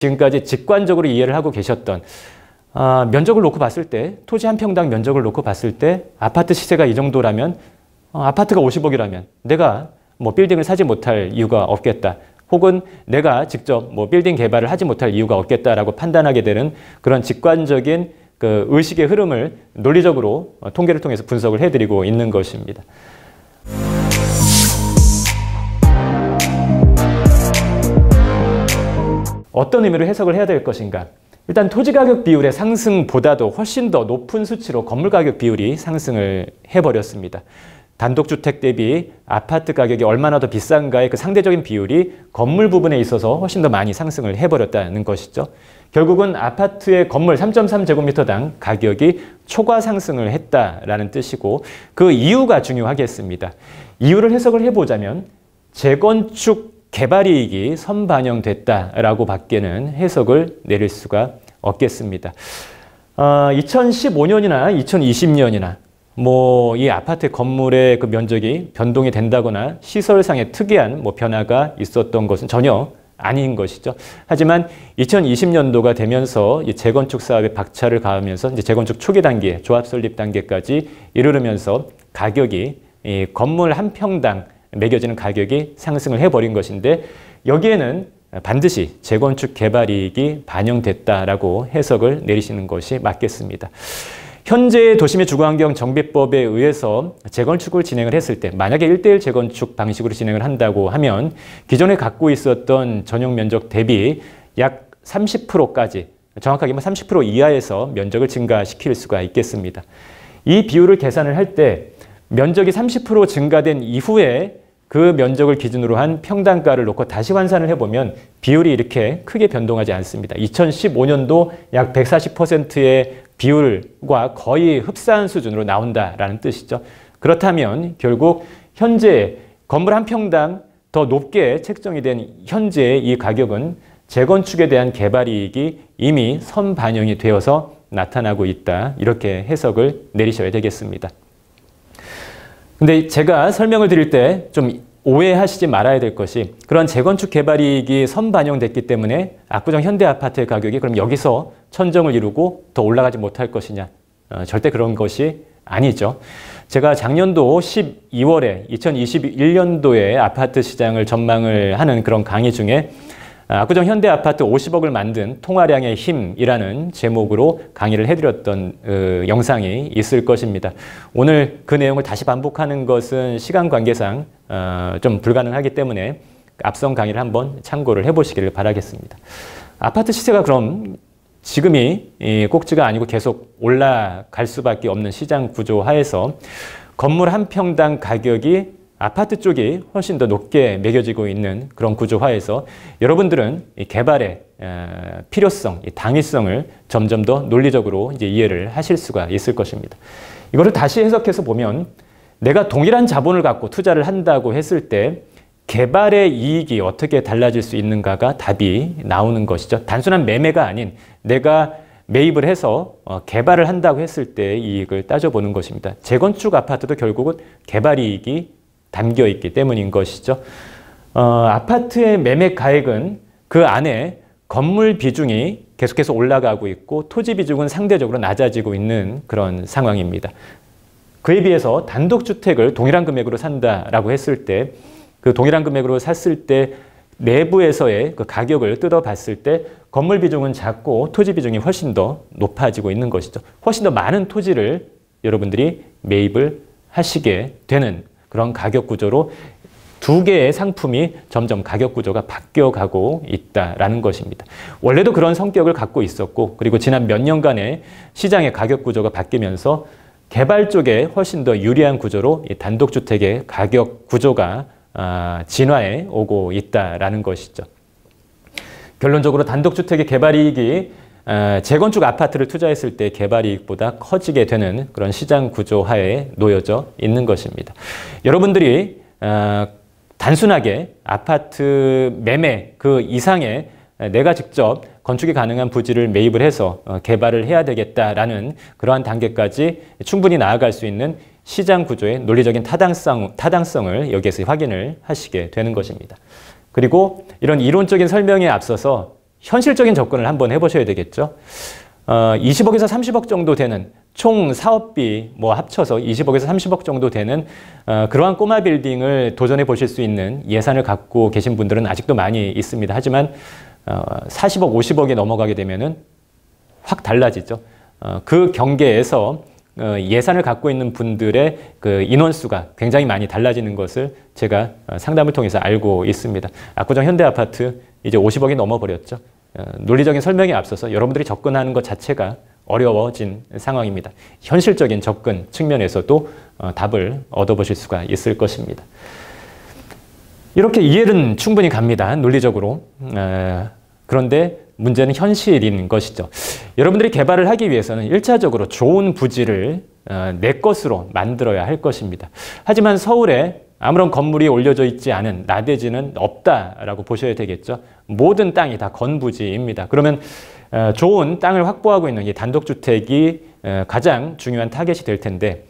지금까지 직관적으로 이해를 하고 계셨던 아, 면적을 놓고 봤을 때 토지 한 평당 면적을 놓고 봤을 때 아파트 시세가 이 정도라면 어, 아파트가 50억이라면 내가 뭐 빌딩을 사지 못할 이유가 없겠다. 혹은 내가 직접 뭐 빌딩 개발을 하지 못할 이유가 없겠다라고 판단하게 되는 그런 직관적인 그 의식의 흐름을 논리적으로 어, 통계를 통해서 분석을 해드리고 있는 것입니다. 어떤 의미로 해석을 해야 될 것인가? 일단 토지 가격 비율의 상승보다도 훨씬 더 높은 수치로 건물 가격 비율이 상승을 해버렸습니다. 단독주택 대비 아파트 가격이 얼마나 더 비싼가의 그 상대적인 비율이 건물 부분에 있어서 훨씬 더 많이 상승을 해버렸다는 것이죠. 결국은 아파트의 건물 3.3제곱미터당 가격이 초과 상승을 했다라는 뜻이고 그 이유가 중요하겠습니다. 이유를 해석을 해보자면 재건축 개발이익이 선반영됐다라고 밖에는 해석을 내릴 수가 없겠습니다. 어, 아, 2015년이나 2020년이나 뭐 이 아파트 건물의 그 면적이 변동이 된다거나 시설상의 특이한 뭐 변화가 있었던 것은 전혀 아닌 것이죠. 하지만 2020년도가 되면서 재건축 사업에 박차를 가하면서 이제 재건축 초기 단계, 조합 설립 단계까지 이르르면서 가격이 건물 한 평당 매겨지는 가격이 상승을 해버린 것인데 여기에는 반드시 재건축 개발 이익이 반영됐다라고 해석을 내리시는 것이 맞겠습니다. 현재 도심의 주거환경 정비법에 의해서 재건축을 진행을 했을 때 만약에 일대일 재건축 방식으로 진행을 한다고 하면 기존에 갖고 있었던 전용 면적 대비 약 30%까지 정확하게30% 이하에서 면적을 증가시킬 수가 있겠습니다. 이 비율을 계산을 할 때 면적이 30% 증가된 이후에 그 면적을 기준으로 한 평당가를 놓고 다시 환산을 해보면 비율이 이렇게 크게 변동하지 않습니다. 2015년도 약 140%의 비율과 거의 흡사한 수준으로 나온다라는 뜻이죠. 그렇다면 결국 현재 건물 한 평당 더 높게 책정이 된 현재의 이 가격은 재건축에 대한 개발 이익이 이미 선반영이 되어서 나타나고 있다. 이렇게 해석을 내리셔야 되겠습니다. 근데 제가 설명을 드릴 때 좀 오해하시지 말아야 될 것이 그런 재건축 개발 이익이 선반영됐기 때문에 압구정 현대 아파트의 가격이 그럼 여기서 천정을 이루고 더 올라가지 못할 것이냐 어, 절대 그런 것이 아니죠. 제가 작년도 12월에 2021년도에 아파트 시장을 전망을 하는 그런 강의 중에 아, 압구정 현대아파트 50억을 만든 통화량의 힘이라는 제목으로 강의를 해드렸던 어, 영상이 있을 것입니다. 오늘 그 내용을 다시 반복하는 것은 시간 관계상 어, 좀 불가능하기 때문에 앞선 강의를 한번 참고를 해보시기를 바라겠습니다. 아파트 시세가 그럼 지금이 꼭지가 아니고 계속 올라갈 수밖에 없는 시장 구조 하에서 건물 한 평당 가격이 아파트 쪽이 훨씬 더 높게 매겨지고 있는 그런 구조화에서 여러분들은 개발의 어, 필요성, 당위성을 점점 더 논리적으로 이제 이해를 하실 수가 있을 것입니다. 이거를 다시 해석해서 보면 내가 동일한 자본을 갖고 투자를 한다고 했을 때 개발의 이익이 어떻게 달라질 수 있는가가 답이 나오는 것이죠. 단순한 매매가 아닌 내가 매입을 해서 어, 개발을 한다고 했을 때 이익을 따져보는 것입니다. 재건축 아파트도 결국은 개발 이익이 담겨 있기 때문인 것이죠. 어, 아파트의 매매 가액은 그 안에 건물 비중이 계속해서 올라가고 있고 토지 비중은 상대적으로 낮아지고 있는 그런 상황입니다. 그에 비해서 단독주택을 동일한 금액으로 산다라고 했을 때 그 동일한 금액으로 샀을 때 내부에서의 그 가격을 뜯어봤을 때 건물 비중은 작고 토지 비중이 훨씬 더 높아지고 있는 것이죠. 훨씬 더 많은 토지를 여러분들이 매입을 하시게 되는 그런 가격 구조로 두 개의 상품이 점점 가격 구조가 바뀌어가고 있다라는 것입니다. 원래도 그런 성격을 갖고 있었고 그리고 지난 몇 년간의 시장의 가격 구조가 바뀌면서 개발 쪽에 훨씬 더 유리한 구조로 단독주택의 가격 구조가 아, 진화해 오고 있다라는 것이죠. 결론적으로 단독주택의 개발 이익이 어, 재건축 아파트를 투자했을 때 개발 이익보다 커지게 되는 그런 시장 구조 하에 놓여져 있는 것입니다. 여러분들이 어, 단순하게 아파트 매매 그 이상의 내가 직접 건축이 가능한 부지를 매입을 해서 어, 개발을 해야 되겠다라는 그러한 단계까지 충분히 나아갈 수 있는 시장 구조의 논리적인 타당성, 타당성을 여기에서 확인을 하시게 되는 것입니다. 그리고 이런 이론적인 설명에 앞서서 현실적인 접근을 한번 해보셔야 되겠죠. 어, 20억에서 30억 정도 되는 총 사업비 뭐 합쳐서 20억에서 30억 정도 되는 어, 그러한 꼬마 빌딩을 도전해 보실 수 있는 예산을 갖고 계신 분들은 아직도 많이 있습니다. 하지만 어, 40억, 50억이 넘어가게 되면은 확 달라지죠. 어, 그 경계에서 어, 예산을 갖고 있는 분들의 그 인원수가 굉장히 많이 달라지는 것을 제가 어, 상담을 통해서 알고 있습니다. 압구정 현대아파트 이제 50억이 넘어버렸죠. 어, 논리적인 설명에 앞서서 여러분들이 접근하는 것 자체가 어려워진 상황입니다. 현실적인 접근 측면에서도 어, 답을 얻어보실 수가 있을 것입니다. 이렇게 이해는 충분히 갑니다. 논리적으로. 어, 그런데 문제는 현실인 것이죠. 여러분들이 개발을 하기 위해서는 1차적으로 좋은 부지를 내 것으로 만들어야 할 것입니다. 하지만 서울에 아무런 건물이 올려져 있지 않은 나대지는 없다라고 보셔야 되겠죠. 모든 땅이 다 건부지입니다. 그러면 어, 좋은 땅을 확보하고 있는 이 단독주택이 어, 가장 중요한 타겟이 될 텐데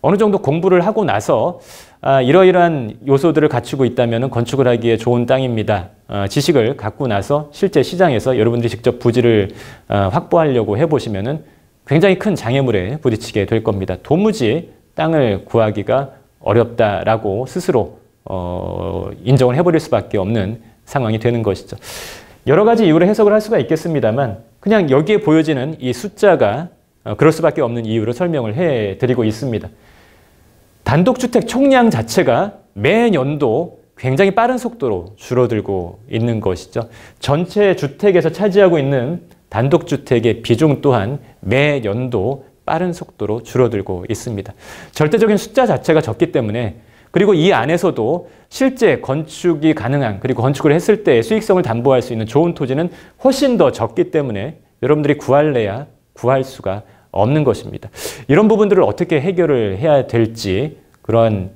어느 정도 공부를 하고 나서 아, 이러이러한 요소들을 갖추고 있다면 건축을 하기에 좋은 땅입니다. 어, 지식을 갖고 나서 실제 시장에서 여러분들이 직접 부지를 확보하려고 해보시면 굉장히 큰 장애물에 부딪히게 될 겁니다. 도무지 땅을 구하기가 어렵다라고 스스로 어, 인정을 해버릴 수밖에 없는 상황이 되는 것이죠. 여러 가지 이유로 해석을 할 수가 있겠습니다만 그냥 여기에 보여지는 이 숫자가 어, 그럴 수밖에 없는 이유로 설명을 해드리고 있습니다. 단독주택 총량 자체가 매년도 굉장히 빠른 속도로 줄어들고 있는 것이죠. 전체 주택에서 차지하고 있는 단독주택의 비중 또한 매년도 빠른 속도로 줄어들고 있습니다. 절대적인 숫자 자체가 적기 때문에 그리고 이 안에서도 실제 건축이 가능한 그리고 건축을 했을 때 수익성을 담보할 수 있는 좋은 토지는 훨씬 더 적기 때문에 여러분들이 구할래야 구할 수가 없는 것입니다. 이런 부분들을 어떻게 해결을 해야 될지 그런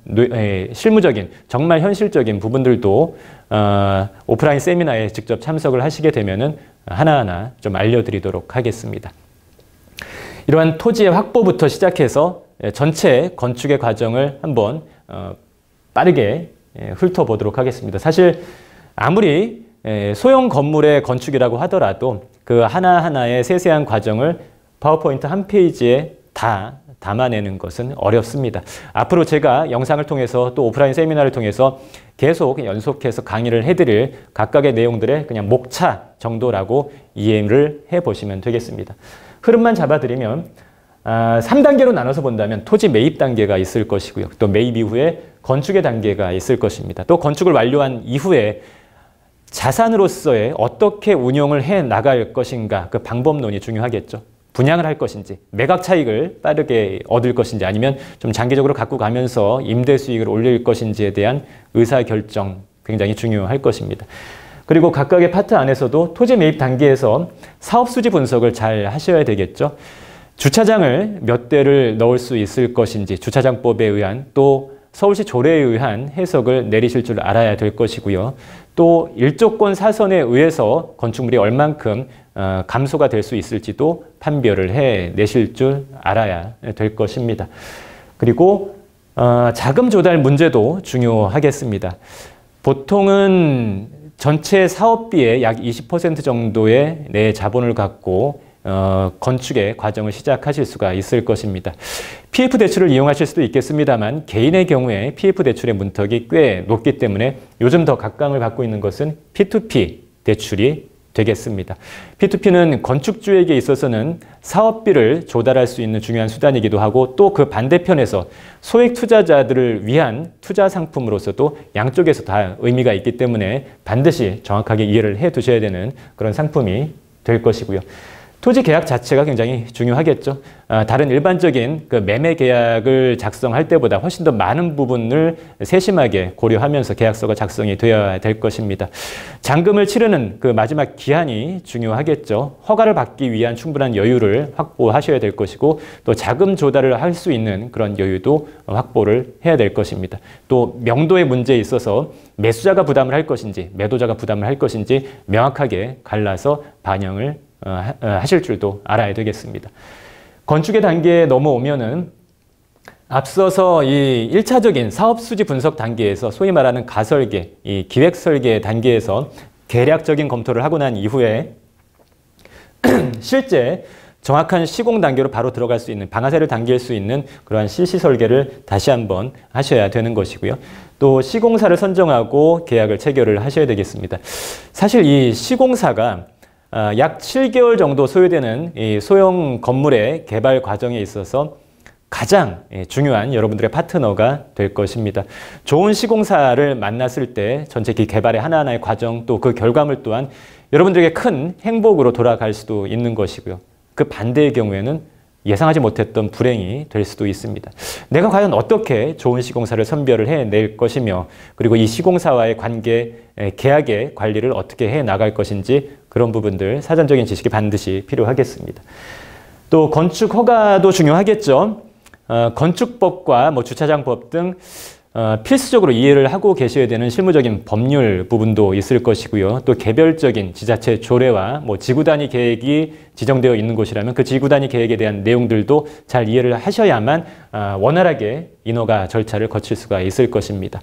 실무적인 정말 현실적인 부분들도 어, 오프라인 세미나에 직접 참석을 하시게 되면은 하나하나 좀 알려드리도록 하겠습니다. 이러한 토지의 확보부터 시작해서 예, 전체 건축의 과정을 한번 어, 빠르게 예, 훑어보도록 하겠습니다. 사실 아무리 예, 소형 건물의 건축이라고 하더라도 그 하나하나의 세세한 과정을 파워포인트 한 페이지에 다 담아내는 것은 어렵습니다. 앞으로 제가 영상을 통해서 또 오프라인 세미나를 통해서 계속 연속해서 강의를 해드릴 각각의 내용들의 그냥 목차 정도라고 이해를 해보시면 되겠습니다. 흐름만 잡아드리면 아, 3단계로 나눠서 본다면 토지 매입 단계가 있을 것이고요. 또 매입 이후에 건축의 단계가 있을 것입니다. 또 건축을 완료한 이후에 자산으로서의 어떻게 운영을 해 나갈 것인가 그 방법론이 중요하겠죠. 분양을 할 것인지 매각 차익을 빠르게 얻을 것인지 아니면 좀 장기적으로 갖고 가면서 임대 수익을 올릴 것인지에 대한 의사결정 굉장히 중요할 것입니다. 그리고 각각의 파트 안에서도 토지 매입 단계에서 사업 수지 분석을 잘 하셔야 되겠죠. 주차장을 몇 대를 넣을 수 있을 것인지 주차장법에 의한 또 서울시 조례에 의한 해석을 내리실 줄 알아야 될 것이고요. 또 일조권 사선에 의해서 건축물이 얼만큼 어, 감소가 될 수 있을지도 판별을 해내실 줄 알아야 될 것입니다. 그리고 어, 자금 조달 문제도 중요하겠습니다. 보통은 전체 사업비의 약 20% 정도의 내 자본을 갖고 어, 건축의 과정을 시작하실 수가 있을 것입니다. PF 대출을 이용하실 수도 있겠습니다만 개인의 경우에 PF 대출의 문턱이 꽤 높기 때문에 요즘 더 각광을 받고 있는 것은 P2P 대출이 되겠습니다. P2P는 건축주에게 있어서는 사업비를 조달할 수 있는 중요한 수단이기도 하고 또 그 반대편에서 소액 투자자들을 위한 투자 상품으로서도 양쪽에서 다 의미가 있기 때문에 반드시 정확하게 이해를 해 두셔야 되는 그런 상품이 될 것이고요. 토지 계약 자체가 굉장히 중요하겠죠. 아, 다른 일반적인 그 매매 계약을 작성할 때보다 훨씬 더 많은 부분을 세심하게 고려하면서 계약서가 작성이 되어야 될 것입니다. 잔금을 치르는 그 마지막 기한이 중요하겠죠. 허가를 받기 위한 충분한 여유를 확보하셔야 될 것이고 또 자금 조달을 할 수 있는 그런 여유도 확보를 해야 될 것입니다. 또 명도의 문제에 있어서 매수자가 부담을 할 것인지 매도자가 부담을 할 것인지 명확하게 갈라서 반영을 어, 어, 하실 줄도 알아야 되겠습니다. 건축의 단계에 넘어오면은 앞서서 이 1차적인 사업 수지 분석 단계에서 소위 말하는 가설계, 이 기획 설계 단계에서 계략적인 검토를 하고 난 이후에 실제 정확한 시공 단계로 바로 들어갈 수 있는 방아쇠를 당길 수 있는 그러한 실시 설계를 다시 한번 하셔야 되는 것이고요. 또 시공사를 선정하고 계약을 체결을 하셔야 되겠습니다. 사실 이 시공사가 어, 약 7개월 정도 소요되는 이 소형 건물의 개발 과정에 있어서 가장 예, 중요한 여러분들의 파트너가 될 것입니다. 좋은 시공사를 만났을 때 전체 그 개발의 하나하나의 과정 또 그 결과물 또한 여러분들에게 큰 행복으로 돌아갈 수도 있는 것이고요. 그 반대의 경우에는 예상하지 못했던 불행이 될 수도 있습니다. 내가 과연 어떻게 좋은 시공사를 선별을 해낼 것이며 그리고 이 시공사와의 관계, 계약의 관리를 어떻게 해나갈 것인지 그런 부분들 사전적인 지식이 반드시 필요하겠습니다. 또 건축 허가도 중요하겠죠. 어, 건축법과 뭐 주차장법 등 어, 필수적으로 이해를 하고 계셔야 되는 실무적인 법률 부분도 있을 것이고요. 또 개별적인 지자체 조례와 뭐 지구단위 계획이 지정되어 있는 곳이라면 그 지구단위 계획에 대한 내용들도 잘 이해를 하셔야만 어, 원활하게 인허가 절차를 거칠 수가 있을 것입니다.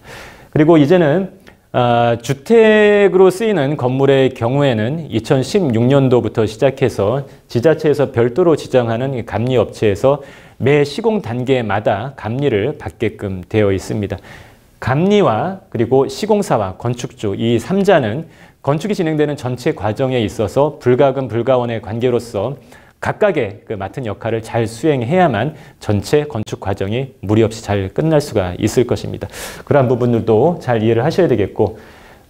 그리고 이제는 어, 주택으로 쓰이는 건물의 경우에는 2016년도부터 시작해서 지자체에서 별도로 지정하는 감리업체에서 매 시공 단계마다 감리를 받게끔 되어 있습니다. 감리와 그리고 시공사와 건축주 이 3자는 건축이 진행되는 전체 과정에 있어서 불가금 불가원의 관계로서 각각의 그 맡은 역할을 잘 수행해야만 전체 건축 과정이 무리 없이 잘 끝날 수가 있을 것입니다. 그러한 부분들도 잘 이해를 하셔야 되겠고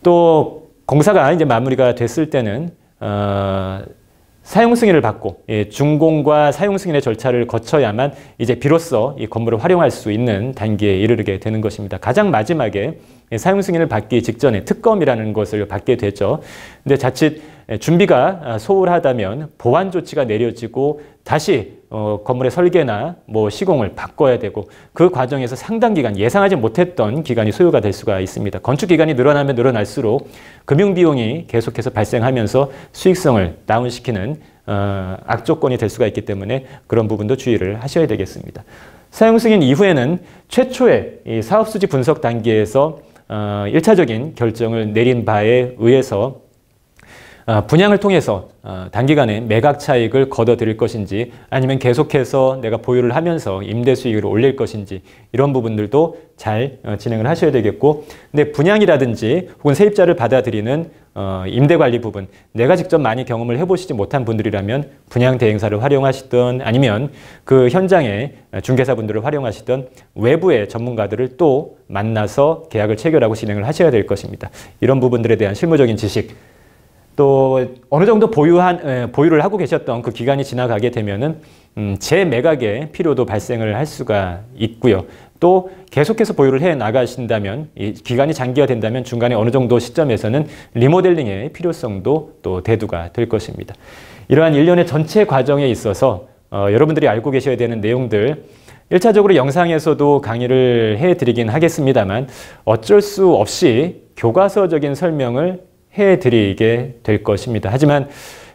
또 공사가 이제 마무리가 됐을 때는 어, 사용 승인을 받고 예, 준공과 사용 승인의 절차를 거쳐야만 이제 비로소 이 건물을 활용할 수 있는 단계에 이르게 되는 것입니다. 가장 마지막에 사용 승인을 받기 직전에 특검이라는 것을 받게 되죠. 근데 자칫 예, 준비가 아, 소홀하다면 보완 조치가 내려지고 다시 어, 건물의 설계나 뭐 시공을 바꿔야 되고 그 과정에서 상당 기간 예상하지 못했던 기간이 소요가 될 수가 있습니다. 건축 기간이 늘어나면 늘어날수록 금융 비용이 계속해서 발생하면서 수익성을 다운시키는 어, 악조건이 될 수가 있기 때문에 그런 부분도 주의를 하셔야 되겠습니다. 사용 승인 이후에는 최초의 사업 수지 분석 단계에서 어, 일차적인 결정을 내린 바에 의해서 아, 분양을 통해서 아, 단기간에 매각 차익을 걷어들일 것인지 아니면 계속해서 내가 보유를 하면서 임대 수익을 올릴 것인지 이런 부분들도 잘 어, 진행을 하셔야 되겠고 근데 분양이라든지 혹은 세입자를 받아들이는 어, 임대 관리 부분 내가 직접 많이 경험을 해보시지 못한 분들이라면 분양 대행사를 활용하시든 아니면 그 현장에 중개사분들을 활용하시든 외부의 전문가들을 또 만나서 계약을 체결하고 진행을 하셔야 될 것입니다. 이런 부분들에 대한 실무적인 지식 또 어느 정도 보유한 보유를 하고 계셨던 그 기간이 지나가게 되면은 음, 재매각의 필요도 발생을 할 수가 있고요. 또 계속해서 보유를 해 나가신다면 기간이 장기화된다면 중간에 어느 정도 시점에서는 리모델링의 필요성도 또 대두가 될 것입니다. 이러한 일련의 전체 과정에 있어서 어, 여러분들이 알고 계셔야 되는 내용들 1차적으로 영상에서도 강의를 해드리긴 하겠습니다만 어쩔 수 없이 교과서적인 설명을 해드리게 될 것입니다. 하지만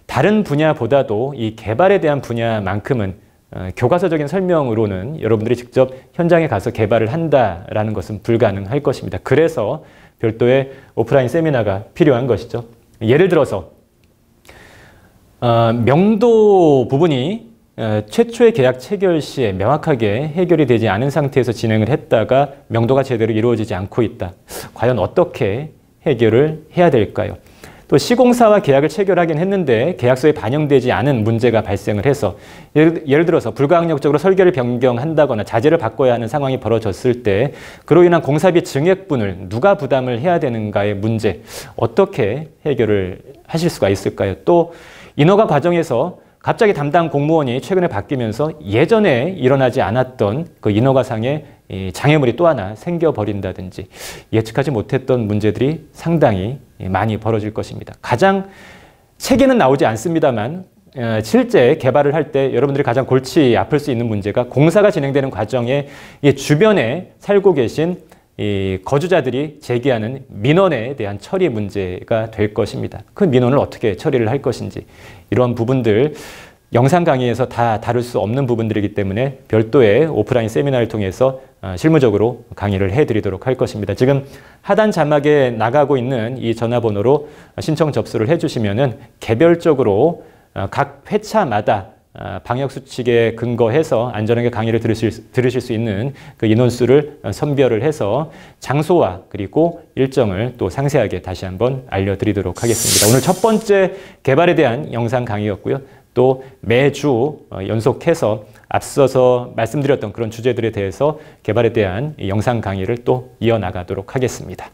다른 분야보다도 이 개발에 대한 분야만큼은 어, 교과서적인 설명으로는 여러분들이 직접 현장에 가서 개발을 한다라는 것은 불가능할 것입니다. 그래서 별도의 오프라인 세미나가 필요한 것이죠. 예를 들어서 어, 명도 부분이 어, 최초의 계약 체결 시에 명확하게 해결이 되지 않은 상태에서 진행을 했다가 명도가 제대로 이루어지지 않고 있다. 과연 어떻게 해결을 해야 될까요? 또 시공사와 계약을 체결하긴 했는데 계약서에 반영되지 않은 문제가 발생을 해서 예를, 예를, 들어서 불가항력적으로 설계를 변경한다거나 자재를 바꿔야 하는 상황이 벌어졌을 때 그로 인한 공사비 증액분을 누가 부담을 해야 되는가의 문제 어떻게 해결을 하실 수가 있을까요? 또 인허가 과정에서 갑자기 담당 공무원이 최근에 바뀌면서 예전에 일어나지 않았던 그 인허가상의 장애물이 또 하나 생겨버린다든지 예측하지 못했던 문제들이 상당히 많이 벌어질 것입니다. 가장 책에는 나오지 않습니다만 어, 실제 개발을 할 때 여러분들이 가장 골치 아플 수 있는 문제가 공사가 진행되는 과정에 주변에 살고 계신 거주자들이 제기하는 민원에 대한 처리 문제가 될 것입니다. 그 민원을 어떻게 처리를 할 것인지 이러 부분들 영상 강의에서 다 다룰 수 없는 부분들이기 때문에 별도의 오프라인 세미나를 통해서 어, 실무적으로 강의를 해드리도록 할 것입니다. 지금 하단 자막에 나가고 있는 이 전화번호로 신청 접수를 해주시면 은 개별적으로 어, 각 회차마다 어, 방역수칙에 근거해서 안전하게 강의를 들으실, 들으실 수 있는 그 인원수를 선별을 해서 장소와 그리고 일정을 또 상세하게 다시 한번 알려드리도록 하겠습니다. 오늘 첫 번째 개발에 대한 영상 강의였고요. 또 매주 어, 연속해서 앞서서 말씀드렸던 그런 주제들에 대해서 개발에 대한 영상 강의를 또 이어나가도록 하겠습니다.